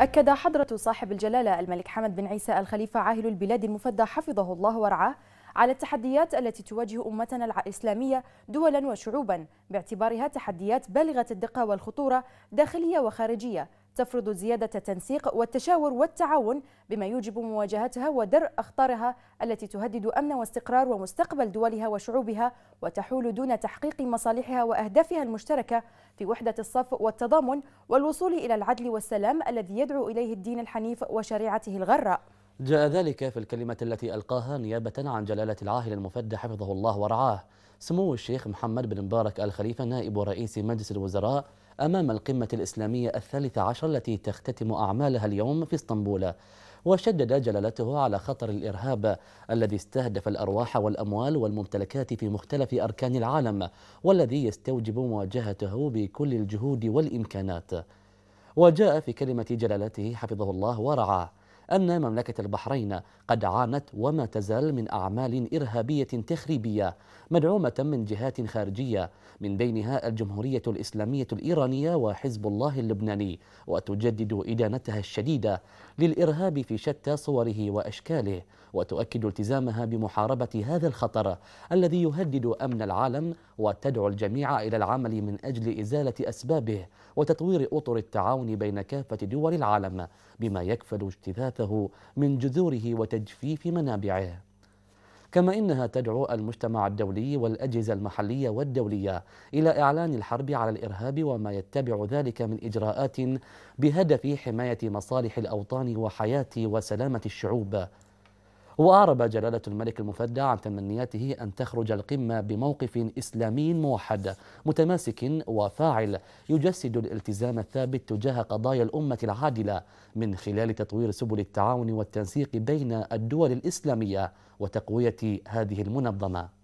أكد حضرة صاحب الجلالة الملك حمد بن عيسى الخليفة عاهل البلاد المفدى حفظه الله ورعاه على التحديات التي تواجه أمتنا الإسلامية دولا وشعوبا باعتبارها تحديات بالغة الدقة والخطورة داخلية وخارجية تفرض زيادة التنسيق والتشاور والتعاون بما يوجب مواجهتها ودرء أخطارها التي تهدد أمن واستقرار ومستقبل دولها وشعوبها وتحول دون تحقيق مصالحها وأهدافها المشتركة في وحدة الصف والتضامن والوصول إلى العدل والسلام الذي يدعو إليه الدين الحنيف وشريعته الغراء جاء ذلك في الكلمة التي ألقاها نيابة عن جلالة العاهل المفدى حفظه الله ورعاه سمو الشيخ محمد بن مبارك الخليفة نائب رئيس مجلس الوزراء أمام القمة الإسلامية الثالثة عشر التي تختتم أعمالها اليوم في اسطنبول وشدد جلالته على خطر الإرهاب الذي استهدف الأرواح والأموال والممتلكات في مختلف أركان العالم والذي يستوجب مواجهته بكل الجهود والإمكانات وجاء في كلمة جلالته حفظه الله ورعاه أن مملكة البحرين قد عانت وما تزال من أعمال إرهابية تخريبية مدعومة من جهات خارجية من بينها الجمهورية الإسلامية الإيرانية وحزب الله اللبناني وتجدد إدانتها الشديدة للإرهاب في شتى صوره وأشكاله وتؤكد التزامها بمحاربة هذا الخطر الذي يهدد أمن العالم وتدعو الجميع إلى العمل من أجل إزالة أسبابه وتطوير أطر التعاون بين كافة دول العالم بما يكفل اجتثاثه من جذوره وتجفيف منابعه كما إنها تدعو المجتمع الدولي والأجهزة المحلية والدولية إلى إعلان الحرب على الإرهاب وما يتبع ذلك من إجراءات بهدف حماية مصالح الأوطان وحياة وسلامة الشعوب وأعرب جلالة الملك المفدى عن تمنياته أن تخرج القمة بموقف إسلامي موحد متماسك وفاعل يجسد الالتزام الثابت تجاه قضايا الأمة العادلة من خلال تطوير سبل التعاون والتنسيق بين الدول الإسلامية وتقوية هذه المنظمة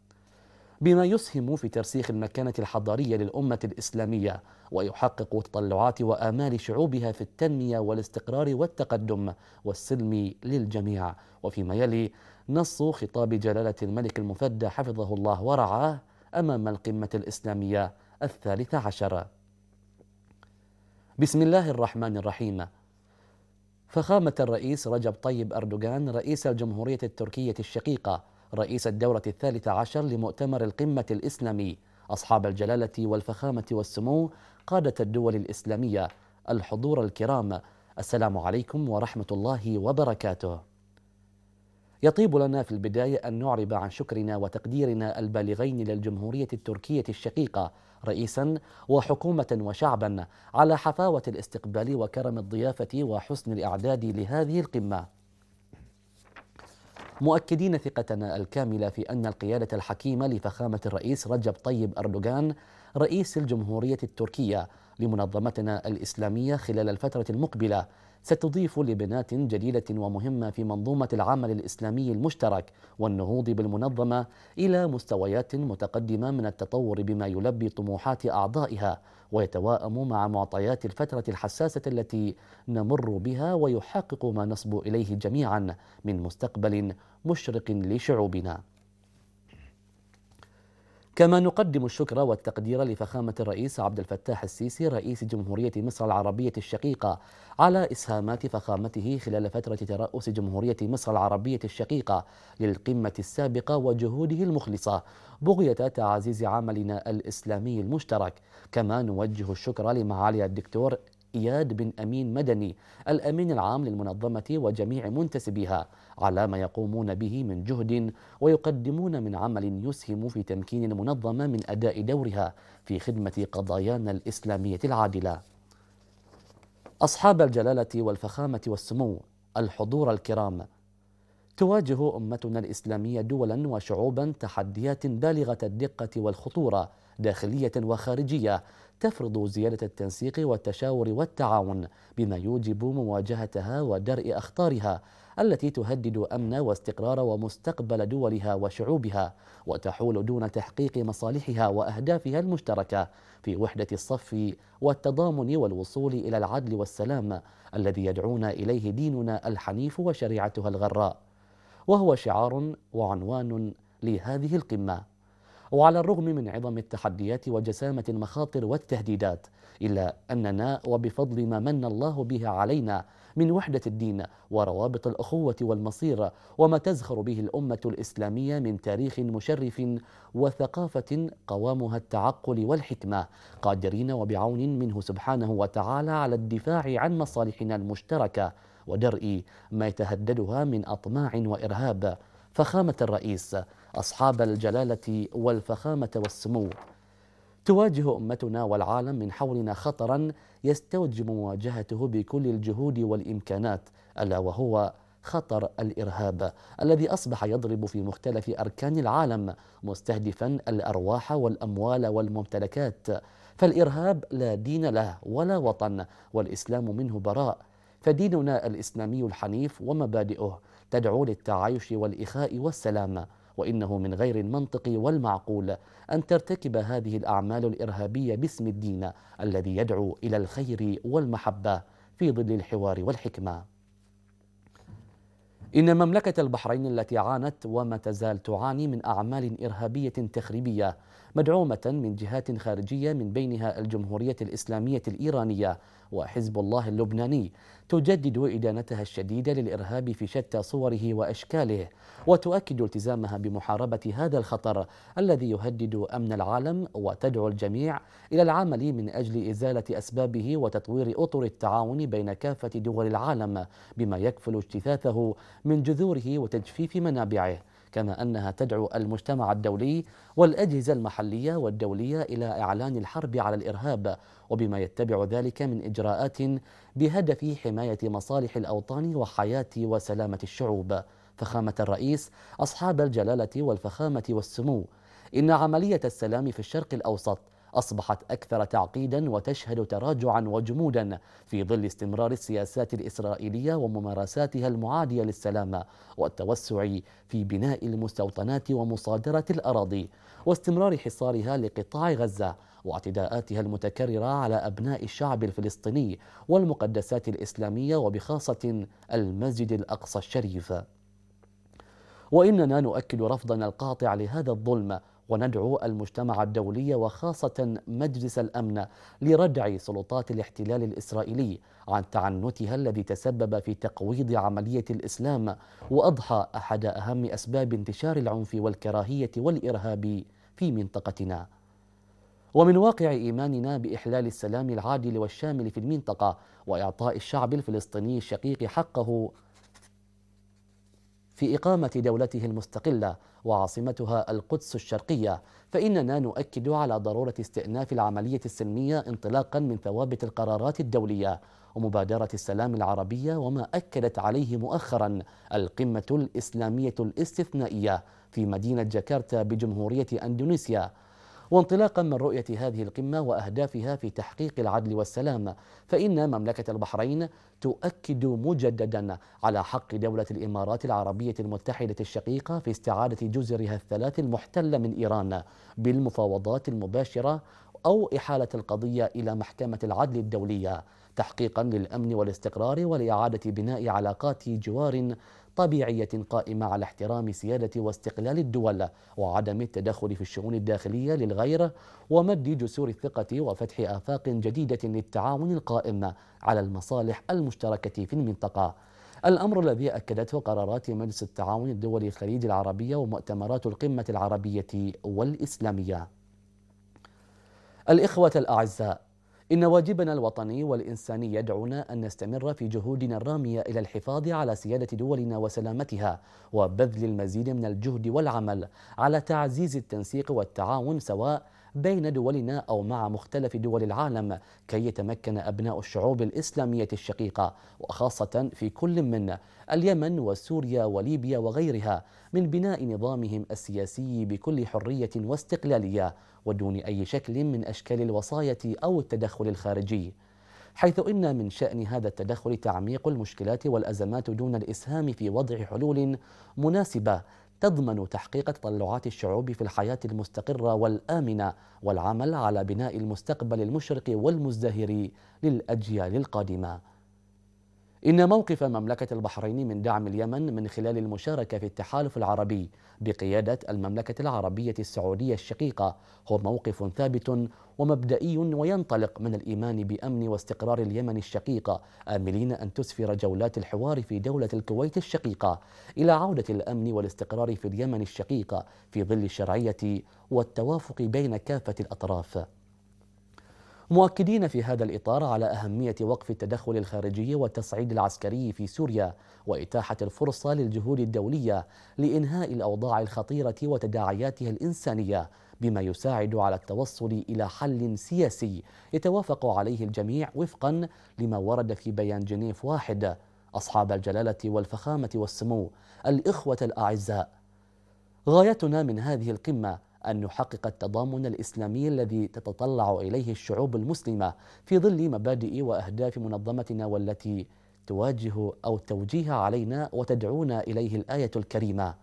بما يسهم في ترسيخ المكانة الحضارية للأمة الإسلامية ويحقق تطلعات وآمال شعوبها في التنمية والاستقرار والتقدم والسلم للجميع وفيما يلي نص خطاب جلالة الملك المفدى حفظه الله ورعاه أمام القمة الإسلامية الثالثة عشر بسم الله الرحمن الرحيم فخامة الرئيس رجب طيب أردوغان رئيس الجمهورية التركية الشقيقة رئيس الدورة الثالثة عشر لمؤتمر القمة الإسلامي أصحاب الجلالة والفخامة والسمو قادة الدول الإسلامية الحضور الكرام السلام عليكم ورحمة الله وبركاته يطيب لنا في البداية أن نعرب عن شكرنا وتقديرنا البالغين للجمهورية التركية الشقيقة رئيسا وحكومة وشعبا على حفاوة الاستقبال وكرم الضيافة وحسن الإعداد لهذه القمة مؤكدين ثقتنا الكاملة في أن القيادة الحكيمة لفخامة الرئيس رجب طيب أردوغان رئيس الجمهورية التركية لمنظمتنا الإسلامية خلال الفترة المقبلة ستضيف لبنات جليلة ومهمة في منظومة العمل الإسلامي المشترك والنهوض بالمنظمة إلى مستويات متقدمة من التطور بما يلبي طموحات أعضائها ويتواءم مع معطيات الفترة الحساسة التي نمر بها ويحقق ما نصب إليه جميعا من مستقبل مشرق لشعوبنا كما نقدم الشكر والتقدير لفخامة الرئيس عبد الفتاح السيسي رئيس جمهورية مصر العربية الشقيقة على إسهامات فخامته خلال فترة ترأس جمهورية مصر العربية الشقيقة للقمة السابقة وجهوده المخلصة بغية تعزيز عملنا الإسلامي المشترك كما نوجه الشكر لمعالي الدكتور إياد بن أمين مدني الأمين العام للمنظمة وجميع منتسبيها على ما يقومون به من جهد ويقدمون من عمل يسهم في تمكين المنظمة من أداء دورها في خدمة قضايانا الإسلامية العادلة أصحاب الجلالة والفخامة والسمو الحضور الكرام تواجه أمتنا الإسلامية دولا وشعوبا تحديات بالغة الدقة والخطورة داخلية وخارجية تفرض زيادة التنسيق والتشاور والتعاون بما يوجب مواجهتها ودرء أخطارها التي تهدد أمن واستقرار ومستقبل دولها وشعوبها وتحول دون تحقيق مصالحها وأهدافها المشتركة في وحدة الصف والتضامن والوصول إلى العدل والسلام الذي يدعونا إليه ديننا الحنيف وشريعتها الغراء وهو شعار وعنوان لهذه القمه وعلى الرغم من عظم التحديات وجسامة المخاطر والتهديدات إلا أننا وبفضل ما من الله به علينا من وحدة الدين وروابط الأخوة والمصير وما تزخر به الأمة الإسلامية من تاريخ مشرف وثقافة قوامها التعقل والحكمة قادرين وبعون منه سبحانه وتعالى على الدفاع عن مصالحنا المشتركة ودرء ما يتهددها من أطماع وإرهاب فخامة الرئيس أصحاب الجلالة والفخامة والسمو تواجه أمتنا والعالم من حولنا خطرا يستوجب مواجهته بكل الجهود والإمكانات ألا وهو خطر الارهاب الذي اصبح يضرب في مختلف اركان العالم مستهدفا الارواح والاموال والممتلكات فالارهاب لا دين له ولا وطن والاسلام منه براء فديننا الاسلامي الحنيف ومبادئه تدعو للتعايش والاخاء والسلام وانه من غير المنطق والمعقول ان ترتكب هذه الاعمال الارهابيه باسم الدين الذي يدعو الى الخير والمحبه في ظل الحوار والحكمه إن مملكة البحرين التي عانت وما تزال تعاني من أعمال إرهابية تخريبية مدعومة من جهات خارجية من بينها الجمهورية الإسلامية الإيرانية وحزب الله اللبناني تجدد إدانتها الشديدة للإرهاب في شتى صوره وأشكاله وتؤكد التزامها بمحاربة هذا الخطر الذي يهدد أمن العالم وتدعو الجميع إلى العمل من أجل إزالة أسبابه وتطوير أطر التعاون بين كافة دول العالم بما يكفل اجتثاثه من جذوره وتجفيف منابعه كما أنها تدعو المجتمع الدولي والأجهزة المحلية والدولية إلى إعلان الحرب على الإرهاب وبما يتبع ذلك من إجراءات بهدف حماية مصالح الأوطان وحياة وسلامة الشعوب فخامة الرئيس أصحاب الجلالة والفخامة والسمو إن عملية السلام في الشرق الأوسط أصبحت أكثر تعقيدا وتشهد تراجعا وجمودا في ظل استمرار السياسات الإسرائيلية وممارساتها المعادية للسلام والتوسع في بناء المستوطنات ومصادرة الأراضي واستمرار حصارها لقطاع غزة واعتداءاتها المتكررة على أبناء الشعب الفلسطيني والمقدسات الإسلامية وبخاصة المسجد الأقصى الشريف وإننا نؤكد رفضنا القاطع لهذا الظلم وندعو المجتمع الدولي وخاصة مجلس الأمن لردع سلطات الاحتلال الإسرائيلي عن تعنتها الذي تسبب في تقويض عملية الإسلام وأضحى أحد أهم أسباب انتشار العنف والكراهية والإرهاب في منطقتنا ومن واقع إيماننا بإحلال السلام العادل والشامل في المنطقة وإعطاء الشعب الفلسطيني الشقيق حقه في إقامة دولته المستقلة وعاصمتها القدس الشرقية فإننا نؤكد على ضرورة استئناف العملية السلمية انطلاقا من ثوابت القرارات الدولية ومبادرة السلام العربية وما أكدت عليه مؤخرا القمة الإسلامية الاستثنائية في مدينة جاكرتا بجمهورية أندونيسيا وانطلاقا من رؤية هذه القمة وأهدافها في تحقيق العدل والسلام فإن مملكة البحرين تؤكد مجددا على حق دولة الإمارات العربية المتحدة الشقيقة في استعادة جزرها الثلاث المحتلة من إيران بالمفاوضات المباشرة أو إحالة القضية إلى محكمة العدل الدولية تحقيقا للأمن والاستقرار ولإعادة بناء علاقات جوار طبيعية قائمة على احترام سيادة واستقلال الدول وعدم التدخل في الشؤون الداخلية للغير ومد جسور الثقة وفتح آفاق جديدة للتعاون القائم على المصالح المشتركة في المنطقة الأمر الذي أكدته قرارات مجلس التعاون الدولي الخليج العربية ومؤتمرات القمة العربية والإسلامية الإخوة الأعزاء إن واجبنا الوطني والإنساني يدعونا أن نستمر في جهودنا الرامية إلى الحفاظ على سيادة دولنا وسلامتها وبذل المزيد من الجهد والعمل على تعزيز التنسيق والتعاون سواء بين دولنا أو مع مختلف دول العالم كي يتمكن أبناء الشعوب الإسلامية الشقيقة وخاصة في كل من اليمن وسوريا وليبيا وغيرها من بناء نظامهم السياسي بكل حرية واستقلالية ودون أي شكل من أشكال الوصاية أو التدخل الخارجي حيث إن من شأن هذا التدخل تعميق المشكلات والأزمات دون الإسهام في وضع حلول مناسبة تضمن تحقيق تطلعات الشعوب في الحياة المستقرة والآمنة والعمل على بناء المستقبل المشرق والمزدهر للأجيال القادمة إن موقف مملكة البحرين من دعم اليمن من خلال المشاركة في التحالف العربي بقيادة المملكة العربية السعودية الشقيقة هو موقف ثابت ومبدئي وينطلق من الإيمان بأمن واستقرار اليمن الشقيقة آملين أن تسفر جولات الحوار في دولة الكويت الشقيقة إلى عودة الأمن والاستقرار في اليمن الشقيقة في ظل الشرعية والتوافق بين كافة الأطراف مؤكدين في هذا الإطار على أهمية وقف التدخل الخارجي والتصعيد العسكري في سوريا وإتاحة الفرصة للجهود الدولية لإنهاء الأوضاع الخطيرة وتداعياتها الإنسانية بما يساعد على التوصل إلى حل سياسي يتوافق عليه الجميع وفقا لما ورد في بيان جنيف واحد أصحاب الجلالة والفخامة والسمو الإخوة الأعزاء غايتنا من هذه القمة أن نحقق التضامن الإسلامي الذي تتطلع إليه الشعوب المسلمة في ظل مبادئ وأهداف منظمتنا والتي تواجه أو توجيه علينا وتدعونا إليه الآية الكريمة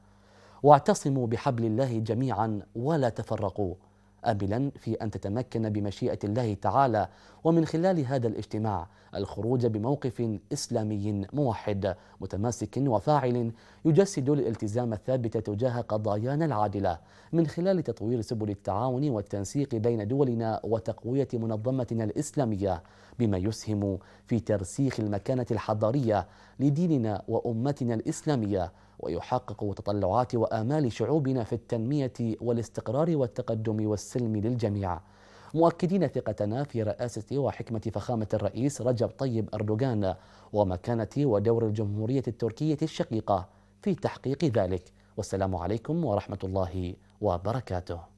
واعتصموا بحبل الله جميعا ولا تفرقوا آملا في أن تتمكن بمشيئة الله تعالى ومن خلال هذا الاجتماع الخروج بموقف إسلامي موحد متماسك وفاعل يجسد الالتزام الثابت تجاه قضايانا العادلة من خلال تطوير سبل التعاون والتنسيق بين دولنا وتقوية منظمتنا الإسلامية بما يسهم في ترسيخ المكانة الحضارية لديننا وأمتنا الإسلامية ويحقق تطلعات وامال شعوبنا في التنميه والاستقرار والتقدم والسلم للجميع. مؤكدين ثقتنا في رئاسة وحكمة فخامة الرئيس رجب طيب أردوغان ومكانة ودور الجمهورية التركية الشقيقة في تحقيق ذلك والسلام عليكم ورحمة الله وبركاته